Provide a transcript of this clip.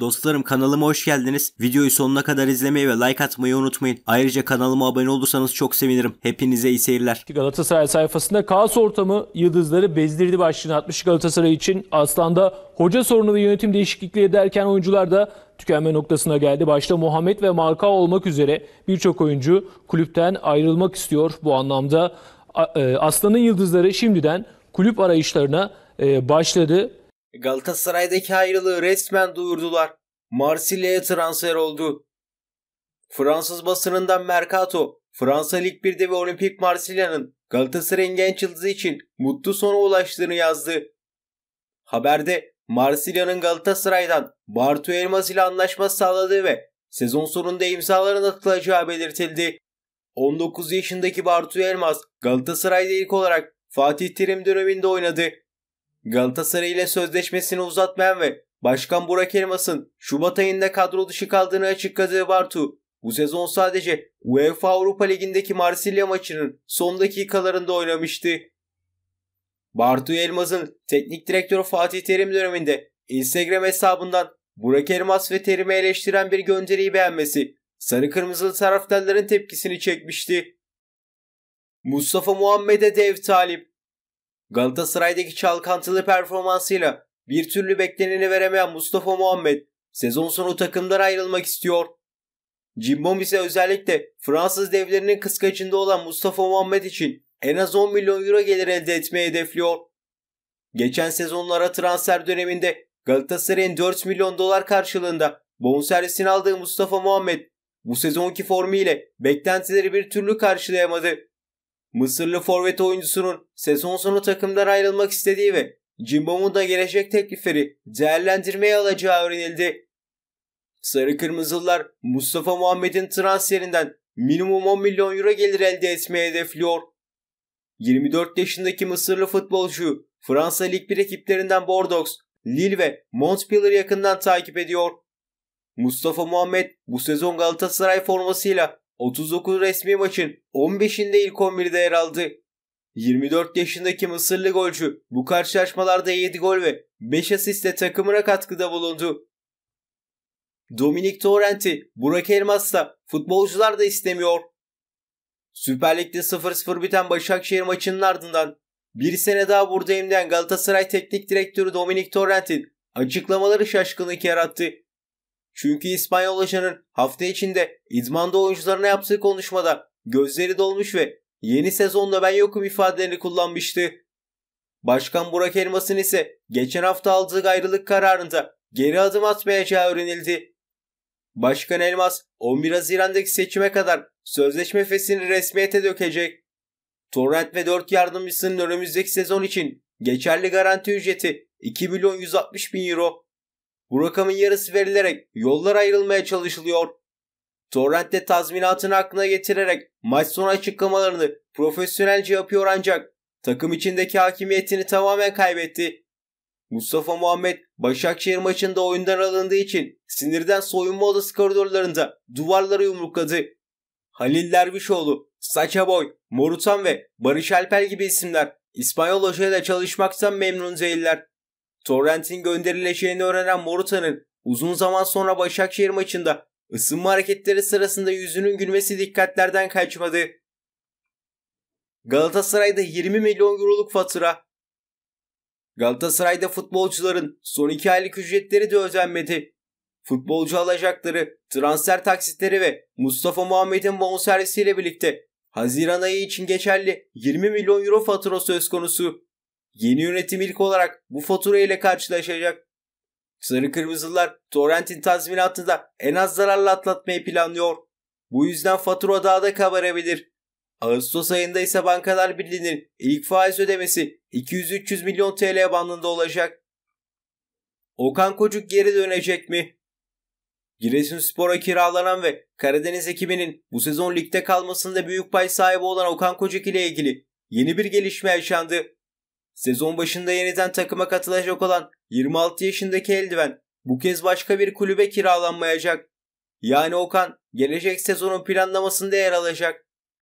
Dostlarım kanalıma hoş geldiniz. Videoyu sonuna kadar izlemeyi ve like atmayı unutmayın. Ayrıca kanalıma abone olursanız çok sevinirim. Hepinize iyi seyirler. Galatasaray sayfasında kaos ortamı yıldızları bezdirdi başlığını atmış Galatasaray için. Aslan'da hoca sorunu ve yönetim değişiklikleri derken oyuncular da tükenme noktasına geldi. Başta Muhammed ve Marka olmak üzere birçok oyuncu kulüpten ayrılmak istiyor. Bu anlamda e, Aslan'ın yıldızları şimdiden kulüp arayışlarına e, başladı. Galatasaray'daki ayrılığı resmen duyurdular. Marsilya'ya transfer oldu. Fransız basınından Mercato, Fransa Lig 1'de ve Olimpik Marsilya'nın Galatasaray'ın genç yıldızı için mutlu sona ulaştığını yazdı. Haberde Marsilya'nın Galatasaray'dan Bartu Elmas ile anlaşma sağladığı ve sezon sonunda imzaların atılacağı belirtildi. 19 yaşındaki Bartu Elmas Galatasaray'da ilk olarak Fatih Terim döneminde oynadı. Galatasaray ile sözleşmesini uzatmayan ve Başkan Burak Elmas'ın Şubat ayında kadro dışı kaldığını açıkladı Bartu, bu sezon sadece UEFA Avrupa Ligi'ndeki Marsilya maçının son dakikalarında oynamıştı. Bartu Elmas'ın teknik direktör Fatih Terim döneminde Instagram hesabından Burak Elmas ve Terim'i eleştiren bir gönderiyi beğenmesi sarı kırmızılı taraftarların tepkisini çekmişti. Mustafa Muhammed'e dev talip Galatasaray'daki çalkantılı performansıyla bir türlü bekleneni veremeyen Mustafa Muhammed sezon sonu takımdan ayrılmak istiyor. Cimbom ise özellikle Fransız devlerinin kıskacında olan Mustafa Muhammed için en az 10 milyon euro gelir elde etmeyi hedefliyor. Geçen sezonlara transfer döneminde Galatasaray'ın 4 milyon dolar karşılığında bonservisini aldığı Mustafa Muhammed bu sezonki formu ile beklentileri bir türlü karşılayamadı. Mısırlı forvet oyuncusunun sezon sonu takımdan ayrılmak istediği ve Cimbom'un da gelecek teklifleri değerlendirmeye alacağı öğrenildi. Sarı kırmızılar Mustafa Muhammed'in transferinden minimum 10 milyon euro gelir elde etmeye hedefliyor. 24 yaşındaki Mısırlı futbolcu Fransa Lig 1 ekiplerinden Bordeaux, Lille ve Montpellier yakından takip ediyor. Mustafa Muhammed bu sezon Galatasaray formasıyla 39 resmi maçın 15'inde ilk 11'de yer aldı. 24 yaşındaki Mısırlı golcü bu karşılaşmalarda 7 gol ve 5 asistle takımına katkıda bulundu. Dominik Torrent'i Burak Elmas da futbolcular da istemiyor. Süper Lig'de 0-0 biten Başakşehir maçının ardından bir sene daha buradayım diyen Galatasaray Teknik Direktörü Dominik Torrent'in açıklamaları şaşkınlık yarattı. Çünkü İspanyol hocanın hafta içinde idmanda oyuncularına yaptığı konuşmada gözleri dolmuş ve yeni sezonda ben yokum ifadelerini kullanmıştı. Başkan Burak Elmas'ın ise geçen hafta aldığı ayrılık kararında geri adım atmayacağı öğrenildi. Başkan Elmas 11 Haziran'daki seçime kadar sözleşme fesini resmiyete dökecek. Torrent ve 4 yardımcısının önümüzdeki sezon için geçerli garanti ücreti 2 milyon 160 bin euro. Bu rakamın yarısı verilerek yollar ayrılmaya çalışılıyor. Torrent'te tazminatını aklına getirerek maç sonu açıklamalarını profesyonelce yapıyor ancak takım içindeki hakimiyetini tamamen kaybetti. Mustafa Muhammed Başakşehir maçında oyundan alındığı için sinirden soyunma odası koridorlarında duvarları yumrukladı. Halil Dervişoğlu, Saça Boy, Morutan ve Barış Alper gibi isimler İspanyol hocayla çalışmaktan memnun değiller. Torrent'in gönderileceğini öğrenen Morata'nın uzun zaman sonra Başakşehir maçında ısınma hareketleri sırasında yüzünün gülmesi dikkatlerden kaçmadı. Galatasaray'da 20 milyon euroluk fatura. Galatasaray'da futbolcuların son 2 aylık ücretleri de ödenmedi. Futbolcu alacakları, transfer taksitleri ve Mustafa Muhammed'in bonservisiyle birlikte Haziran ayı için geçerli 20 milyon euro fatura söz konusu. Yeni yönetim ilk olarak bu fatura ile karşılaşacak. Sarı Kırmızılar Torrent'in tazminatını da en az zararla atlatmayı planlıyor. Bu yüzden fatura daha da kabarabilir. Ağustos ayında ise Bankalar Birliği'nin ilk faiz ödemesi 200-300 milyon TL bandında olacak. Okan Kocuk geri dönecek mi? Giresunspor'a kiralanan ve Karadeniz ekibinin bu sezon ligde kalmasında büyük pay sahibi olan Okan Kocuk ile ilgili yeni bir gelişme yaşandı. Sezon başında yeniden takıma katılacak olan 26 yaşındaki eldiven bu kez başka bir kulübe kiralanmayacak. Yani Okan gelecek sezonun planlamasında yer alacak.